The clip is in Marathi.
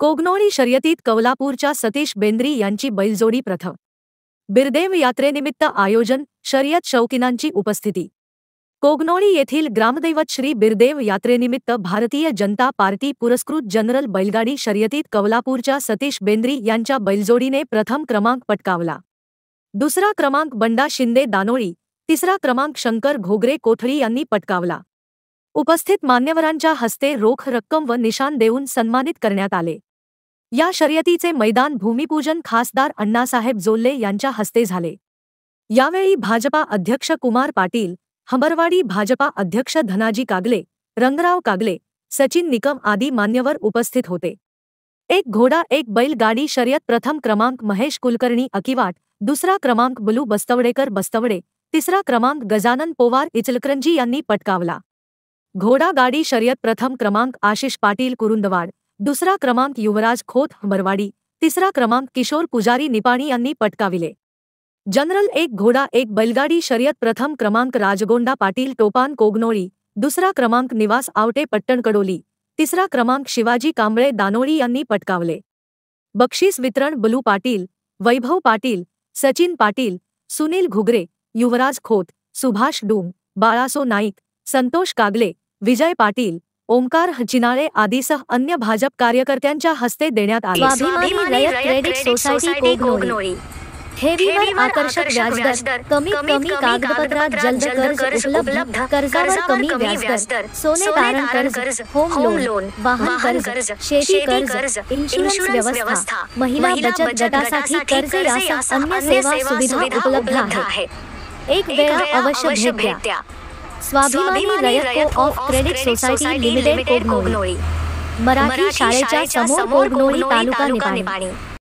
कोगनोळी शर्यतीत कवलापूरच्या सतीश बेंद्री यांची बैलजोडी प्रथम बिरदेव यात्रेनिमित्त आयोजन शर्यत शौकीनांची उपस्थिती कोगनोळी येथील ग्रामदैवत श्री बिरदेव यात्रेनिमित्त भारतीय जनता पार्टी पुरस्कृत जनरल बैलगाडी शर्यतीत कवलापूरच्या सतीश बेंद्री यांच्या बैलजोडीने प्रथम क्रमांक पटकावला दुसरा क्रमांक बंडा शिंदे दानोळी तिसरा क्रमांक शंकर घोगरे कोथळी यांनी पटकावला उपस्थित मान्यवरांच्या हस्ते रोख रक्कम व निशान देऊन सन्मानित करण्यात आले या शर्यतीचे मैदान भूमिपूजन खासदार अण्णासाहेब जोल्ले यांच्या हस्ते झाले यावेळी भाजपा अध्यक्ष कुमार पाटील हंबरवाडी भाजपा अध्यक्ष धनाजी कागले रंगराव कागले सचिन निकम आदी मान्यवर उपस्थित होते एक घोडा एक बैलगाडी शर्यत प्रथम क्रमांक महेश कुलकर्णी अकिवाट दुसरा क्रमांक बलू बस्तवडेकर बस्तवडे तिसरा क्रमांक गजानन पोवार इचलकरंजी यांनी पटकावला घोडागाडी शर्यत प्रथम क्रमांक आशिष पाटील कुरुंदवाड दुसरा क्रमांक युवराज खोत भरवाडी तिसरा क्रमांक किशोर पुजारी निपाणी यांनी पटकाविले जनरल एक घोडा एक बैलगाडी शर्यत प्रथम क्रमांक राजगोंडा पाटील टोपान कोगनोळी दुसरा क्रमांक निवास आवटे पट्टणकडोली तिसरा क्रमांक शिवाजी कांबळे दानोळी यांनी पटकावले बक्षीस वितरण बलू पाटील वैभव पाटील सचिन पाटील सुनील घुगरे युवराज खोत सुभाष डूम बाळासो नाईक संतोष कागले विजय पाटील ओंकार हचिनाळे आदीसह अन्य भाजप कार्यकर्त्यांच्या हस्ते देण्यात आले क्रेडिट सोसायटी ठेवीवर आकर्षक व्याजदर कमी कमी कागदपत्रात जलद कर्ज उपलब्ध कर्जावर कमी व्याजदर सोने तारण कर्ज होम लोन वाहन कर्ज शेती कर्ज इन्शुरन्स व्यवस्था महिला बचत गटासाठी कर्ज यासह अन्य सेवा सुविधा उपलब्ध आहे एक वेळा अवश्य भेट द्या Swabhimani Rayat co op credit society limited Kognoli Marathi शाळेच्या समोर कोगनोळी तालुका निपाणी